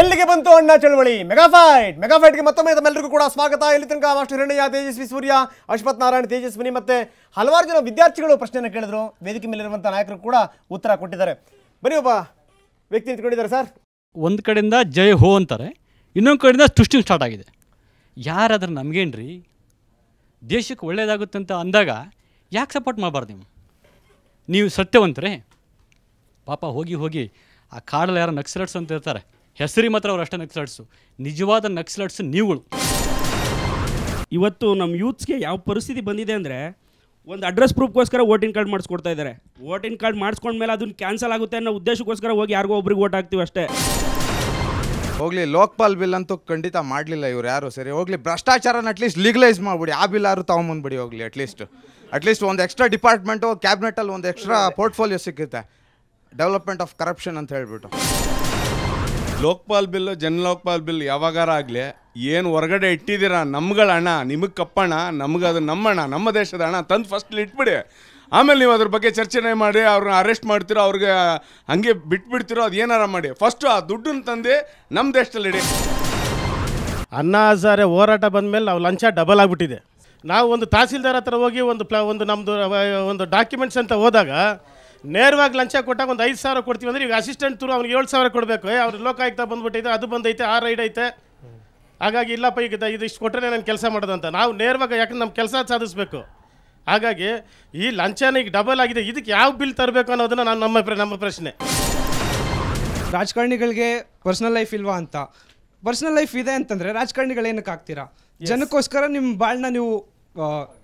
ಎಲ್ಲಿಗೆ ಬಂತು ಅಣ್ಣ ಚಳವಳಿ ಮೆಗಾಫೈಟ್ ಮೆಗಾಫೈಟ್ಗೆ ಮತ್ತೊಮ್ಮೆ ತಮ್ಮೆಲ್ಲರಿಗೂ ಕೂಡ ಸ್ವಾಗತ ಇಲ್ಲಿ ತನಕ ಮಾಸ್ಟರ್ ಹಿರಣ್ಯ ತೇಜಸ್ವಿ ಸೂರ್ಯ ಅಶ್ವಥ್ ನಾರಾಯಣ ತೇಜಸ್ವಿನಿ ಮತ್ತೆ ಹಲವಾರು ಜನ ವಿದ್ಯಾರ್ಥಿಗಳು ಪ್ರಶ್ನೆಯನ್ನು ಕೇಳಿದ್ರು ವೇದಿಕೆ ಮೇಲಿರುವಂಥ ನಾಯಕರು ಕೂಡ ಉತ್ತರ ಕೊಟ್ಟಿದ್ದಾರೆ ಬರೀ ಒಬ್ಬ ವ್ಯಕ್ತಿ ನಿಂತ್ಕೊಂಡಿದ್ದಾರೆ ಸರ್ ಒಂದು ಕಡೆಯಿಂದ ಜಯ ಹೋ ಅಂತಾರೆ ಇನ್ನೊಂದು ಕಡೆಯಿಂದ ಸೃಷ್ಟಿ ಸ್ಟಾರ್ಟ್ ಆಗಿದೆ ಯಾರಾದ್ರೂ ನಮಗೇನ್ರಿ ದೇಶಕ್ಕೆ ಒಳ್ಳೆಯದಾಗುತ್ತೆ ಅಂತ ಅಂದಾಗ ಯಾಕೆ ಸಪೋರ್ಟ್ ಮಾಡಬಾರ್ದು ನೀವು ನೀವು ಸತ್ಯವಂತರೇ ಪಾಪ ಹೋಗಿ ಹೋಗಿ ಆ ಕಾಡಲ್ಲಿ ಯಾರು ನಕ್ಸಲಟ್ಸ್ ಅಂತ ಇರ್ತಾರೆ ಹೆಸರಿ ಮಾತ್ರ ಅವ್ರು ಅಷ್ಟೇ ನಕ್ಸಲಟ್ಸು ನಿಜವಾದ ನಕ್ಸಲಟ್ಸ್ ನೀವುಗಳು ಇವತ್ತು ನಮ್ಮ ಯೂತ್ಸ್ಗೆ ಯಾವ ಪರಿಸ್ಥಿತಿ ಬಂದಿದೆ ಅಂದರೆ ಒಂದು ಅಡ್ರೆಸ್ ಪ್ರೂಫ್ಗೋಸ್ಕರ ವೋಟಿಂಗ್ ಕಾರ್ಡ್ ಮಾಡಿಸ್ಕೊಡ್ತಾ ಇದ್ದಾರೆ ವೋಟಿಂಗ್ ಕಾರ್ಡ್ ಮಾಡಿಸ್ಕೊಂಡ್ಮೇಲೆ ಅದನ್ನು ಕ್ಯಾನ್ಸಲ್ ಆಗುತ್ತೆ ಅನ್ನೋ ಉದ್ದೇಶಕ್ಕೋಸ್ಕರ ಹೋಗಿ ಯಾರಿಗೋ ಒಬ್ರಿಗೆ ವೋಟ್ ಹಾಕ್ತೀವಿ ಅಷ್ಟೇ ಹೋಗ್ಲಿ ಲೋಕ್ಪಾಲ್ ಬಿಲ್ ಅಂತೂ ಖಂಡಿತ ಮಾಡಲಿಲ್ಲ ಇವ್ರು ಯಾರು ಸರಿ ಹೋಗ್ಲಿ ಭ್ರಷ್ಟಾಚಾರನ ಅಟ್ಲೀಸ್ಟ್ ಲೀಗಲೈಸ್ ಮಾಡ್ಬಿಡಿ ಆ ಬಿಲ್ ಯಾರು ತೊಗೊಂಬಂದ್ಬಿಡಿ ಹೋಗ್ಲಿ ಅಟ್ಲೀಸ್ಟ್ ಅಟ್ಲೀಸ್ಟ್ ಒಂದು ಎಕ್ಸ್ಟ್ರಾ ಡಿಪಾರ್ಟ್ಮೆಂಟು ಕ್ಯಾಬಿನೆಟಲ್ಲಿ ಒಂದು ಎಕ್ಸ್ಟ್ರಾ ಪೋರ್ಟ್ಫೋಲಿಯೋ ಸಿಕ್ಕುತ್ತೆ ಡೆವಲಪ್ಮೆಂಟ್ ಆಫ್ ಕರಪ್ಷನ್ ಅಂತ ಹೇಳಿಬಿಟ್ಟು ಲೋಕಪಾಲ್ ಬಿಲ್ ಜನ ಲೋಕ್ಪಾಲ್ ಬಿಲ್ ಯಾವಾಗಾರ ಆಗಲಿ ಏನು ಹೊರಗಡೆ ಇಟ್ಟಿದ್ದೀರಾ ನಮ್ಗಳ ಹಣ ನಿಮಗೆ ಕಪ್ಪಣ ನಮ್ಗೆ ಅದು ನಮ್ಮ ಹಣ ನಮ್ಮ ದೇಶದ ಹಣ ತಂದು ಫಸ್ಟ್ ಇಟ್ಬಿಡಿ ಆಮೇಲೆ ನೀವು ಅದ್ರ ಬಗ್ಗೆ ಚರ್ಚೆನೇ ಮಾಡಿ ಅವ್ರನ್ನ ಅರೆಸ್ಟ್ ಮಾಡ್ತಿರೋ ಅವ್ರಿಗೆ ಹಂಗೆ ಬಿಟ್ಬಿಡ್ತಿರೋ ಅದು ಏನಾರ ಮಾಡಿ ಫಸ್ಟು ಆ ದುಡ್ಡನ್ನು ತಂದು ನಮ್ಮ ದೇಶದಲ್ಲಿ ಇಡಿ ಅನ್ನ ಹಜಾರೆ ಹೋರಾಟ ಬಂದ ಮೇಲೆ ನಾವು ಲಂಚ ಡಬಲ್ ಆಗಿಬಿಟ್ಟಿದೆ ನಾವು ಒಂದು ತಹಸೀಲ್ದಾರ್ ಹತ್ರ ಹೋಗಿ ಒಂದು ಪ್ಲ ಒಂದು ನಮ್ಮದು ಒಂದು ಡಾಕ್ಯುಮೆಂಟ್ಸ್ ಅಂತ ಹೋದಾಗ ನೇರವಾಗಿ ಲಂಚ ಕೊಟ್ಟಾಗ ಒಂದು ಐದು ಸಾವಿರ ಕೊಡ್ತೀವಿ ಅಂದರೆ ಈಗ ಅಸಿಸ್ಟೆಂಟ್ ತೂರು ಅವ್ನಿಗೆ ಏಳು ಸಾವಿರ ಕೊಡಬೇಕು ಅವ್ರು ಲೋಕಾಯುಕ್ತ ಬಂದ್ಬಿಟ್ಟೈತೆ ಅದು ಬಂದೈತೆ ಆ ರೈಡ್ ಐತೆ ಹಾಗಾಗಿ ಇಲ್ಲಪ್ಪ ಈಗ ಇದು ಇಷ್ಟು ಕೊಟ್ಟರೆ ನಾನು ಕೆಲಸ ಮಾಡೋದಂತ ನಾವು ನೇರವಾಗಿ ಯಾಕಂದ್ರೆ ನಮ್ಮ ಕೆಲಸ ಸಾಧಿಸಬೇಕು ಹಾಗಾಗಿ ಈ ಲಂಚನ ಈಗ ಡಬಲ್ ಆಗಿದೆ ಇದಕ್ಕೆ ಯಾವ ಬಿಲ್ ತರಬೇಕು ಅನ್ನೋದನ್ನ ನಾನು ನಮ್ಮ ನಮ್ಮ ಪ್ರಶ್ನೆ ರಾಜಕಾರಣಿಗಳಿಗೆ ಪರ್ಸ್ನಲ್ ಲೈಫ್ ಇಲ್ವಾ ಅಂತ ಪರ್ಸ್ನಲ್ ಲೈಫ್ ಇದೆ ಅಂತಂದರೆ ರಾಜಕಾರಣಿಗಳು ಏನಕ್ಕೆ ಆಗ್ತೀರಾ ಜನಕ್ಕೋಸ್ಕರ ನಿಮ್ಮ ಬಾಳನ್ನ ನೀವು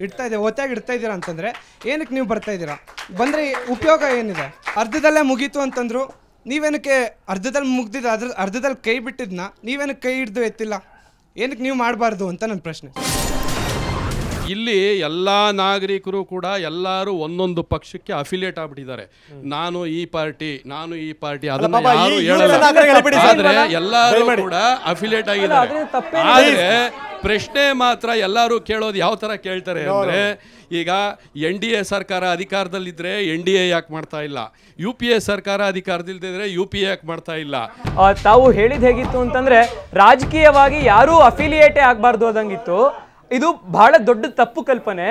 ಇಡ್ತಾ ಇದೆ ಒತ್ತಾಗಿ ಇಡ್ತಾ ಇದ್ದೀರಾ ಅಂತಂದರೆ ಏನಕ್ಕೆ ನೀವು ಬರ್ತಾ ಇದ್ದೀರಾ ಬಂದರೆ ಉಪಯೋಗ ಏನಿದೆ ಅರ್ಧದಲ್ಲೇ ಮುಗೀತು ಅಂತಂದರು ನೀವೇನಕ್ಕೆ ಅರ್ಧದಲ್ಲಿ ಮುಗ್ದಿದ್ದು ಅದ್ರ ಅರ್ಧದಲ್ಲಿ ಕೈ ಬಿಟ್ಟಿದ್ನ ನೀವೇನಕ್ಕೆ ಕೈ ಹಿಡ್ದು ಎತ್ತಿಲ್ಲ ಏನಕ್ಕೆ ನೀವು ಮಾಡಬಾರ್ದು ಅಂತ ನನ್ನ ಪ್ರಶ್ನೆ ಇಲ್ಲಿ ಎಲ್ಲ ನಾಗರಿಕರು ಕೂಡ ಎಲ್ಲರೂ ಒಂದೊಂದು ಪಕ್ಷಕ್ಕೆ ಅಫಿಲಿಯೇಟ್ ಆಗ್ಬಿಟ್ಟಿದ್ದಾರೆ ನಾನು ಈ ಪಾರ್ಟಿ ನಾನು ಈ ಪಾರ್ಟಿ ಅದನ್ನ ಆದ್ರೆ ಎಲ್ಲರೂ ಕೂಡ ಅಫಿಲಿಯೇಟ್ ಆಗಿದ್ದಾರೆ ಆದ್ರೆ ಪ್ರಶ್ನೆ ಮಾತ್ರ ಎಲ್ಲರೂ ಕೇಳೋದು ಯಾವ ತರ ಕೇಳ್ತಾರೆ ಅಂದ್ರೆ ಈಗ ಎನ್ ಡಿ ಎ ಸರ್ಕಾರ ಅಧಿಕಾರದಲ್ಲಿದ್ರೆ ಎನ್ ಡಿ ಎ ಯಾಕೆ ಮಾಡ್ತಾ ಇಲ್ಲ ಯು ಪಿ ಎ ಸರ್ಕಾರ ಅಧಿಕಾರದಲ್ಲಿದ್ರೆ ಯು ಪಿ ಎ ಯಾಕೆ ಮಾಡ್ತಾ ಇಲ್ಲ ತಾವು ಹೇಳಿದ ಹೇಗಿತ್ತು ಅಂತಂದ್ರೆ ರಾಜಕೀಯವಾಗಿ ಯಾರೂ ಅಫಿಲಿಯೇಟೇ ಆಗಬಾರ್ದು ಅದಂಗಿತ್ತು ಇದು ಬಹಳ ದೊಡ್ಡ ತಪ್ಪು ಕಲ್ಪನೆ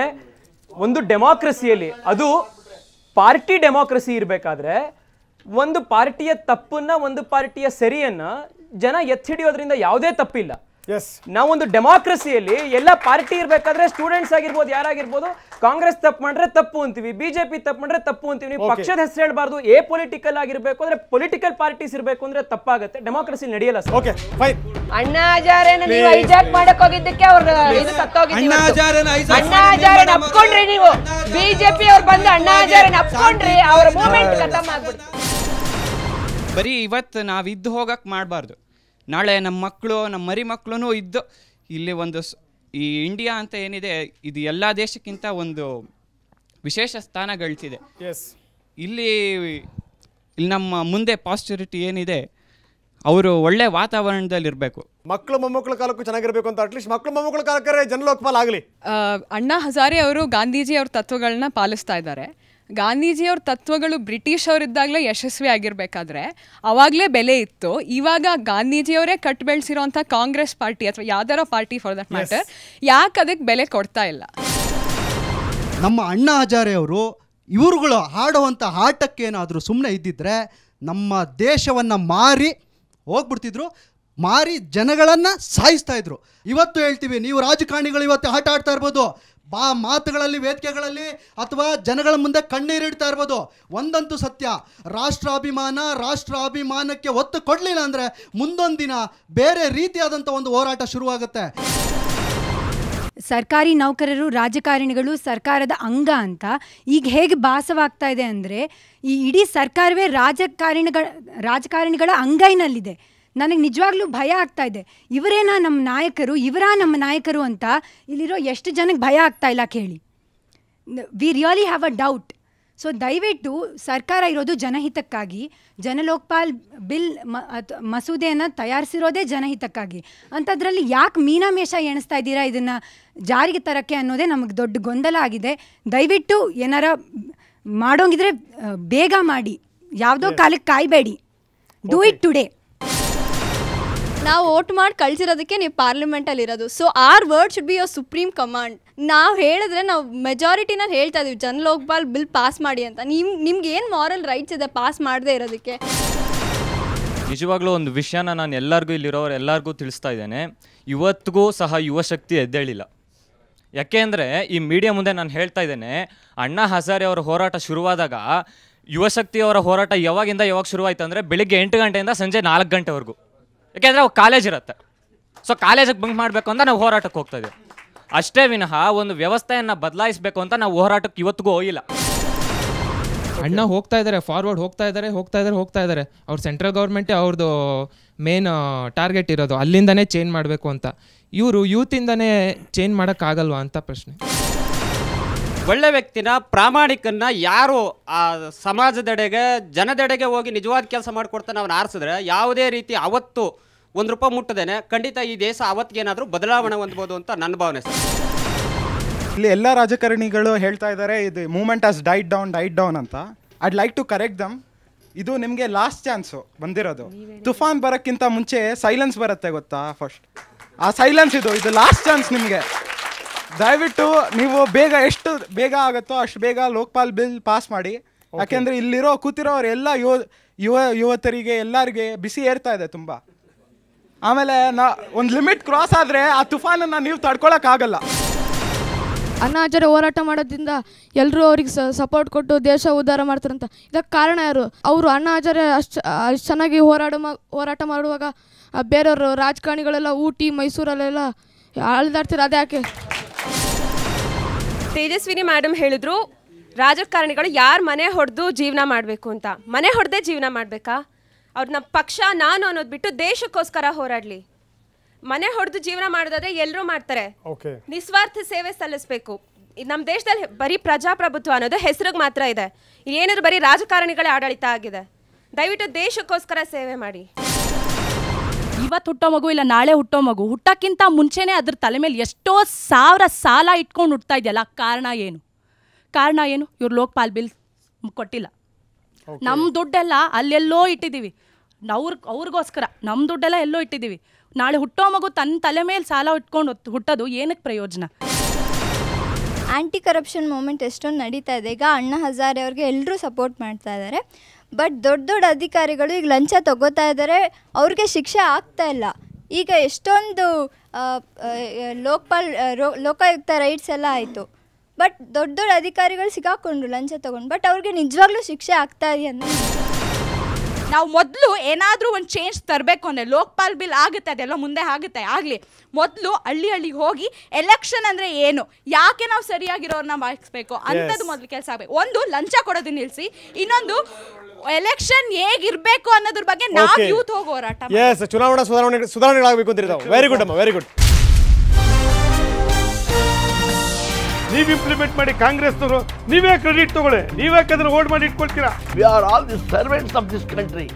ಒಂದು ಡೆಮಾಕ್ರಸಿಯಲ್ಲಿ ಅದು ಪಾರ್ಟಿ ಡೆಮಾಕ್ರಸಿ ಇರಬೇಕಾದ್ರೆ ಒಂದು ಪಾರ್ಟಿಯ ತಪ್ಪನ್ನ ಒಂದು ಪಾರ್ಟಿಯ ಸರಿಯನ್ನ ಜನ ಎತ್ತಿಡಿಯೋದ್ರಿಂದ ಯಾವುದೇ ತಪ್ಪಿಲ್ಲ ನಾವೊಂದು ಡೆಮಾಕ್ರಸಿಯಲ್ಲಿ ಎಲ್ಲ ಪಾರ್ಟಿ ಇರಬೇಕಾದ್ರೆ ಸ್ಟೂಡೆಂಟ್ಸ್ ಆಗಿರ್ಬೋದು ಯಾರಾಗಿರ್ಬೋದು ಕಾಂಗ್ರೆಸ್ ತಪ್ಪು ಮಾಡ್ರೆ ತಪ್ಪು ಅಂತೀವಿ ಬಿಜೆಪಿ ತಪ್ಪು ಮಾಡ್ರೆ ತಪ್ಪು ಅಂತೀವಿ ನೀವು ಪಕ್ಷದ ಹೆಸರು ಹೇಳಬಾರ್ದು ಎ ಪೊಲಿಟಿಕಲ್ ಆಗಿರ್ಬೇಕು ಅಂದ್ರೆ ಪೊಲಿಟಿಕಲ್ ಪಾರ್ಟೀಸ್ ಇರಬೇಕು ಅಂದ್ರೆ ತಪ್ಪಾಗುತ್ತೆ ಡೆಮಾಕ್ರಸಿ ನಡೆಯಲ್ಲ ಓಕೆ ಬಿಜೆಪಿ ಬರೀ ಇವತ್ತು ನಾವಿದ್ದು ಹೋಗಕ್ ಮಾಡಬಾರ್ದು ನಾಳೆ ನಮ್ಮ ಮಕ್ಕಳು ನಮ್ಮ ಮರಿ ಮಕ್ಕಳು ಇದ್ದು ಇಲ್ಲಿ ಒಂದು ಈ ಇಂಡಿಯಾ ಅಂತ ಏನಿದೆ ಇದು ಎಲ್ಲ ದೇಶಕ್ಕಿಂತ ಒಂದು ವಿಶೇಷ ಸ್ಥಾನ ಗಳಿಸಿದೆ ಇಲ್ಲಿ ಇಲ್ಲಿ ನಮ್ಮ ಮುಂದೆ ಪಾಸಿಟಿವಿಟಿ ಏನಿದೆ ಅವರು ಒಳ್ಳೆ ವಾತಾವರಣದಲ್ಲಿ ಇರಬೇಕು ಮಕ್ಕಳು ಮೊಮ್ಮಕ್ಕಳ ಕಾಲಕ್ಕೂ ಚೆನ್ನಾಗಿರಬೇಕು ಅಂತ ಅಟ್ಲೀಸ್ಟ್ ಮಕ್ಕಳು ಮೊಮ್ಮಕ್ಕಳ ಕಾಲಕ್ಕೆ ಜನಲೋಕಪಾಲ್ ಆಗಲಿ ಅಣ್ಣಾ ಹಜಾರೆ ಅವರು ಗಾಂಧೀಜಿ ಅವ್ರ ತತ್ವಗಳನ್ನ ಪಾಲಿಸ್ತಾ ಇದ್ದಾರೆ ಗಾಂಧೀಜಿಯವ್ರ ತತ್ವಗಳು ಬ್ರಿಟಿಷ್ ಯಶಸ್ವಿ ಆಗಿರಬೇಕಾದ್ರೆ ಅವಾಗಲೇ ಬೆಲೆ ಇತ್ತು ಇವಾಗ ಗಾಂಧೀಜಿಯವರೇ ಕಟ್ ಬೆಳೆಸಿರೋಂಥ ಕಾಂಗ್ರೆಸ್ ಪಾರ್ಟಿ ಅಥವಾ ಯಾವ್ದಾರ ಪಾರ್ಟಿ ಫಾರ್ ದಟ್ ಮ್ಯಾಟರ್ ಯಾಕೆ ಅದಕ್ಕೆ ಬೆಲೆ ಕೊಡ್ತಾ ಇಲ್ಲ ನಮ್ಮ ಅಣ್ಣ ಹಜಾರೆ ಅವರು ಇವ್ರುಗಳು ಹಾಡುವಂಥ ಆಟಕ್ಕೇನಾದರೂ ಸುಮ್ಮನೆ ಇದ್ದಿದ್ರೆ ನಮ್ಮ ದೇಶವನ್ನು ಮಾರಿ ಹೋಗ್ಬಿಡ್ತಿದ್ರು ಮಾರಿ ಜನಗಳನ್ನು ಸಾಯಿಸ್ತಾ ಇದ್ರು ಇವತ್ತು ಹೇಳ್ತೀವಿ ನೀವು ರಾಜಕಾರಣಿಗಳು ಇವತ್ತು ಆಟ ಆಡ್ತಾ ಇರ್ಬೋದು ಬಾ ಮಾತುಗಳಲ್ಲಿ ವೇದಿಕೆಗಳಲ್ಲಿ ಅಥವಾ ಜನಗಳ ಮುಂದೆ ಕಣ್ಣೀರಿಡ್ತಾ ಇರ್ಬೋದು ಒಂದಂತೂ ಸತ್ಯ ರಾಷ್ಟ್ರಾಭಿಮಾನ ರಾಷ್ಟ್ರಾಭಿಮಾನಕ್ಕೆ ಒತ್ತು ಕೊಡಲಿಲ್ಲ ಅಂದರೆ ಮುಂದೊಂದು ದಿನ ಬೇರೆ ರೀತಿಯಾದಂಥ ಒಂದು ಹೋರಾಟ ಶುರುವಾಗುತ್ತೆ ಸರ್ಕಾರಿ ನೌಕರರು ರಾಜಕಾರಣಿಗಳು ಸರ್ಕಾರದ ಅಂಗ ಅಂತ ಈಗ ಹೇಗೆ ಭಾಸವಾಗ್ತಾ ಇದೆ ಅಂದರೆ ಈ ಇಡೀ ಸರ್ಕಾರವೇ ರಾಜಕಾರಣಿಗಳ ರಾಜಕಾರಣಿಗಳ ಅಂಗೈನಲ್ಲಿದೆ ನನಗೆ ನಿಜವಾಗ್ಲೂ ಭಯ ಆಗ್ತಾ ಇದೆ ಇವರೇನಾ ನಮ್ಮ ನಾಯಕರು ಇವರಾ ನಮ್ಮ ನಾಯಕರು ಅಂತ ಇಲ್ಲಿರೋ ಎಷ್ಟು ಜನಕ್ಕೆ ಭಯ ಆಗ್ತಾ ಇಲ್ಲ ಕೇಳಿ we really have a doubt so ದಯವಿಟ್ಟು ಸರ್ಕಾರ ಇರೋದು ಜನಹಿತಕ್ಕಾಗಿ ಜನಲೋಕಪಾಲ್ ಬಿಲ್ ಮಸೂದೆಯನ್ನು ತಯಾರಿಸಿರೋದೇ ಜನಹಿತಕ್ಕಾಗಿ ಅಂಥದ್ರಲ್ಲಿ ಯಾಕೆ ಮೀನಾಮೇಷ ಎಣಿಸ್ತಾ ಇದ್ದೀರಾ ಇದನ್ನು ಜಾರಿಗೆ ತರಕ್ಕೆ ಅನ್ನೋದೇ ನಮಗೆ ದೊಡ್ಡ ಗೊಂದಲ ಆಗಿದೆ ದಯವಿಟ್ಟು ಏನಾರ ಮಾಡೋಂಗಿದ್ರೆ ಬೇಗ ಮಾಡಿ ಯಾವುದೋ ಕಾಲಕ್ಕೆ ಕಾಯಬೇಡಿ ಡೂ ಇಟ್ ಟುಡೇ ನಾವು ವೋಟ್ ಮಾಡಿ ಕಳ್ಸಿರೋದಕ್ಕೆ ನೀವು ಅಲ್ಲಿ ಇರೋದು so our word should be your supreme command ನಾವು ಹೇಳಿದ್ರೆ ನಾವು ಮೆಜಾರಿಟಿನ ಹೇಳ್ತಾ ಇದೀವಿ ಜನ ಲೋಕಪಾಲ್ ಬಿಲ್ ಪಾಸ್ ಮಾಡಿ ಅಂತ ನಿಮ್ ನಿಮ್ಗೆ ಏನು ಮಾರಲ್ ರೈಟ್ಸ್ ಇದೆ ಪಾಸ್ ಮಾಡದೆ ಇರೋದಕ್ಕೆ ನಿಜವಾಗ್ಲೂ ಒಂದು ವಿಷಯನ ನಾನು ಎಲ್ಲರಿಗೂ ಇಲ್ಲಿರೋರು ಎಲ್ಲರಿಗೂ ತಿಳಿಸ್ತಾ ಇದ್ದೇನೆ ಇವತ್ತಿಗೂ ಸಹ ಯುವ ಶಕ್ತಿ ಎದ್ದೇಳಿಲ್ಲ ಯಾಕೆ ಅಂದರೆ ಈ ಮೀಡಿಯಾ ಮುಂದೆ ನಾನು ಹೇಳ್ತಾ ಇದ್ದೇನೆ ಅಣ್ಣಾ ಹಜಾರೆ ಅವರ ಹೋರಾಟ ಶುರುವಾದಾಗ ಯುವಶಕ್ತಿಯವರ ಹೋರಾಟ ಯಾವಾಗಿಂದ ಯಾವಾಗ ಶುರುವಾಯಿತು ಅಂದರೆ ಬೆಳಿಗ್ಗೆ ಎಂಟು ಗಂಟೆಯಿಂದ ಸಂಜೆ ನಾಲ್ಕು ಗಂಟೆವರೆಗೂ ಯಾಕೆಂದರೆ ಅವು ಕಾಲೇಜ್ ಇರುತ್ತೆ ಸೊ ಕಾಲೇಜಿಗೆ ಬಂಕ್ ಮಾಡಬೇಕು ಅಂತ ನಾವು ಹೋರಾಟಕ್ಕೆ ಹೋಗ್ತಾ ಇದ್ದೀವಿ ಅಷ್ಟೇ ವಿನಃ ಒಂದು ವ್ಯವಸ್ಥೆಯನ್ನು ಬದಲಾಯಿಸಬೇಕು ಅಂತ ನಾವು ಹೋರಾಟಕ್ಕೆ ಇವತ್ತಿಗೂ ಹೋಗಿಲ್ಲ ಅಣ್ಣ ಹೋಗ್ತಾ ಇದಾರೆ ಫಾರ್ವರ್ಡ್ ಹೋಗ್ತಾ ಇದಾರೆ ಹೋಗ್ತಾ ಇದ್ದಾರೆ ಹೋಗ್ತಾ ಇದ್ದಾರೆ ಅವ್ರು ಸೆಂಟ್ರಲ್ ಗೌರ್ಮೆಂಟ್ ಅವ್ರದ್ದು ಮೇನ್ ಟಾರ್ಗೆಟ್ ಇರೋದು ಅಲ್ಲಿಂದನೇ ಚೇಂಜ್ ಮಾಡಬೇಕು ಅಂತ ಇವರು ಇಂದನೇ ಚೇಂಜ್ ಮಾಡೋಕ್ಕಾಗಲ್ವಾ ಅಂತ ಪ್ರಶ್ನೆ ಒಳ್ಳೆ ವ್ಯಕ್ತಿನ ಪ್ರಾಮಾಣಿಕನ ಯಾರು ಆ ಸಮಾಜದೆಡೆಗೆ ಜನದೆಡೆಗೆ ಹೋಗಿ ನಿಜವಾದ ಕೆಲಸ ಮಾಡಿಕೊಡ್ತಾನೆ ಅವನು ಆರಿಸಿದ್ರೆ ಯಾವುದೇ ರೀತಿ ಅವತ್ತು ಒಂದು ರೂಪಾಯಿ ಮುಟ್ಟದೇನೆ ಖಂಡಿತ ಈ ದೇಶ ಅವತ್ತಿಗೇನಾದರೂ ಬದಲಾವಣೆ ಹೊಂದ್ಬೋದು ಅಂತ ನನ್ನ ಭಾವನೆ ಇಲ್ಲಿ ಎಲ್ಲ ರಾಜಕಾರಣಿಗಳು ಹೇಳ್ತಾ ಇದ್ದಾರೆ ಇದು movement has died down died down ಅಂತ I'd like to correct them ಇದು ನಿಮಗೆ ಲಾಸ್ಟ್ ಚಾನ್ಸು ಬಂದಿರೋದು ತುಫಾನ್ ಬರೋಕ್ಕಿಂತ ಮುಂಚೆ ಸೈಲೆನ್ಸ್ ಬರುತ್ತೆ ಗೊತ್ತಾ ಫಸ್ಟ್ ಆ ಸೈಲೆನ್ಸ್ ಇದು ಇದು ಲಾಸ್ಟ್ ಚಾನ್ಸ್ ನಿಮಗೆ ದಯವಿಟ್ಟು ನೀವು ಬೇಗ ಎಷ್ಟು ಬೇಗ ಆಗುತ್ತೋ ಅಷ್ಟು ಬೇಗ ಲೋಕಪಾಲ್ ಬಿಲ್ ಪಾಸ್ ಮಾಡಿ ಯಾಕೆಂದ್ರೆ ಇಲ್ಲಿರೋ ಕೂತಿರೋರು ಎಲ್ಲ ಯುವ ಯುವ ಯುವತರಿಗೆ ಎಲ್ಲರಿಗೆ ಬಿಸಿ ಏರ್ತಾ ಇದೆ ತುಂಬಾ ಆಮೇಲೆ ನಾ ಒಂದು ಲಿಮಿಟ್ ಕ್ರಾಸ್ ಆದ್ರೆ ಆ ತುಫಾನನ್ನ ನೀವು ತಡ್ಕೊಳಕ್ ಆಗಲ್ಲ ಅನಾಚಾರ ಹೋರಾಟ ಮಾಡೋದ್ರಿಂದ ಎಲ್ಲರೂ ಅವ್ರಿಗೆ ಸಪೋರ್ಟ್ ಕೊಟ್ಟು ದೇಶ ಉದ್ಧಾರ ಮಾಡ್ತಾರಂತ ಇದಕ್ಕೆ ಕಾರಣ ಯಾರು ಅವರು ಅಣ್ಣ ಹಾಜರೇ ಅಷ್ಟು ಅಷ್ಟು ಚೆನ್ನಾಗಿ ಹೋರಾಡ ಹೋರಾಟ ಮಾಡುವಾಗ ಬೇರೆಯವರು ರಾಜಕಾರಣಿಗಳೆಲ್ಲ ಊಟಿ ಮೈಸೂರಲ್ಲೆಲ್ಲ ಆಳ್ದಾಡ್ತೀರ ಅದ್ಯಾಕೆ ತೇಜಸ್ವಿನಿ ಮೇಡಮ್ ಹೇಳಿದ್ರು ರಾಜಕಾರಣಿಗಳು ಯಾರು ಮನೆ ಹೊಡೆದು ಜೀವನ ಮಾಡಬೇಕು ಅಂತ ಮನೆ ಹೊಡೆದೇ ಜೀವನ ಮಾಡಬೇಕಾ ಅವ್ರನ್ನ ನಮ್ಮ ಪಕ್ಷ ನಾನು ಅನ್ನೋದು ಬಿಟ್ಟು ದೇಶಕ್ಕೋಸ್ಕರ ಹೋರಾಡಲಿ ಮನೆ ಹೊಡೆದು ಜೀವನ ಮಾಡೋದಾದ್ರೆ ಎಲ್ಲರೂ ಮಾಡ್ತಾರೆ ನಿಸ್ವಾರ್ಥ ಸೇವೆ ಸಲ್ಲಿಸಬೇಕು ನಮ್ಮ ದೇಶದಲ್ಲಿ ಬರೀ ಪ್ರಜಾಪ್ರಭುತ್ವ ಅನ್ನೋದು ಹೆಸರಿಗೆ ಮಾತ್ರ ಇದೆ ಏನಾದ್ರು ಬರೀ ರಾಜಕಾರಣಿಗಳ ಆಡಳಿತ ಆಗಿದೆ ದಯವಿಟ್ಟು ದೇಶಕ್ಕೋಸ್ಕರ ಸೇವೆ ಮಾಡಿ ಇವತ್ತು ಹುಟ್ಟೋ ಮಗು ಇಲ್ಲ ನಾಳೆ ಹುಟ್ಟೋ ಮಗು ಹುಟ್ಟಕ್ಕಿಂತ ಮುಂಚೆನೆ ಅದ್ರ ತಲೆ ಮೇಲೆ ಎಷ್ಟೋ ಸಾವಿರ ಸಾಲ ಇಟ್ಕೊಂಡು ಹುಟ್ತಾ ಇದೆಯಲ್ಲ ಕಾರಣ ಏನು ಕಾರಣ ಏನು ಇವ್ರು ಲೋಕಪಾಲ್ ಬಿಲ್ ಕೊಟ್ಟಿಲ್ಲ ನಮ್ಮ ದುಡ್ಡೆಲ್ಲ ಅಲ್ಲೆಲ್ಲೋ ಇಟ್ಟಿದ್ದೀವಿ ಅವ್ರ ಅವ್ರಿಗೋಸ್ಕರ ನಮ್ಮ ದುಡ್ಡೆಲ್ಲ ಎಲ್ಲೋ ಇಟ್ಟಿದ್ದೀವಿ ನಾಳೆ ಹುಟ್ಟೋ ಮಗು ತನ್ನ ತಲೆ ಮೇಲೆ ಸಾಲ ಇಟ್ಕೊಂಡು ಹುಟ್ಟೋದು ಏನಕ್ಕೆ ಪ್ರಯೋಜನ ಆ್ಯಂಟಿ ಕರಪ್ಷನ್ ಮೂಮೆಂಟ್ ಎಷ್ಟೊಂದು ನಡೀತಾ ಇದೆ ಈಗ ಅಣ್ಣ ಹಜಾರೆ ಅವ್ರಿಗೆ ಎಲ್ಲರೂ ಸಪೋರ್ಟ್ ಮಾಡ್ತಾ ಇದ್ದಾರೆ ಬಟ್ ದೊಡ್ಡ ದೊಡ್ಡ ಅಧಿಕಾರಿಗಳು ಈಗ ಲಂಚ ತಗೋತಾ ಇದ್ದಾರೆ ಅವ್ರಿಗೆ ಶಿಕ್ಷೆ ಆಗ್ತಾ ಇಲ್ಲ ಈಗ ಎಷ್ಟೊಂದು ಲೋಕಪಾಲ್ ಲೋಕಾಯುಕ್ತ ರೈಟ್ಸ್ ಎಲ್ಲ ಆಯಿತು ಬಟ್ ದೊಡ್ಡ ದೊಡ್ಡ ಅಧಿಕಾರಿಗಳು ಸಿಗಾಕೊಂಡ್ರು ಲಂಚ ತಗೊಂಡು ಬಟ್ ಅವ್ರಿಗೆ ನಿಜವಾಗ್ಲೂ ಶಿಕ್ಷೆ ಆಗ್ತಾ ಅಂದರೆ ನಾವು ಮೊದಲು ಏನಾದರೂ ಒಂದು ಚೇಂಜ್ ತರಬೇಕು ಅಂದರೆ ಲೋಕಪಾಲ್ ಬಿಲ್ ಆಗುತ್ತೆ ಅದೆಲ್ಲ ಮುಂದೆ ಆಗುತ್ತೆ ಆಗಲಿ ಮೊದಲು ಹಳ್ಳಿ ಹಳ್ಳಿಗೆ ಹೋಗಿ ಎಲೆಕ್ಷನ್ ಅಂದರೆ ಏನು ಯಾಕೆ ನಾವು ಸರಿಯಾಗಿರೋರನ್ನ ಮಾಡಿಸ್ಬೇಕು ಅಂಥದ್ದು ಮೊದಲು ಕೆಲಸ ಆಗಬೇಕು ಒಂದು ಲಂಚ ಕೊಡೋದು ನಿಲ್ಲಿಸಿ ಇನ್ನೊಂದು ಎಲೆಕ್ಷನ್ ಹೇಗಿರ್ಬೇಕು ಅನ್ನೋದ್ರ ಬಗ್ಗೆ ನಾವು ಯೂತ್ ಹೋಗಿ ಹೋರಾಟ ಚುನಾವಣಾ ಸುಧಾರಣೆ ಸುಧಾರಣೆಗಳಾಗಬೇಕು ಅಂತ ನಾವು ವೆರಿ ಗುಡ್ ಅಮ್ಮ ವೆರಿ ಗುಡ್ ನೀವ್ ಇಂಪ್ಲಿಮೆಂಟ್ ಮಾಡಿ ಕಾಂಗ್ರೆಸ್ ನೀವೇ ಕ್ರೆಡಿಟ್ ತಗೊಳ್ಳಿ ನೀವೇ ಕದ್ರೆ ಓಡ್ ಮಾಡಿ ಇಟ್ಕೊಳ್ತೀರಾ We are all the servants of this country.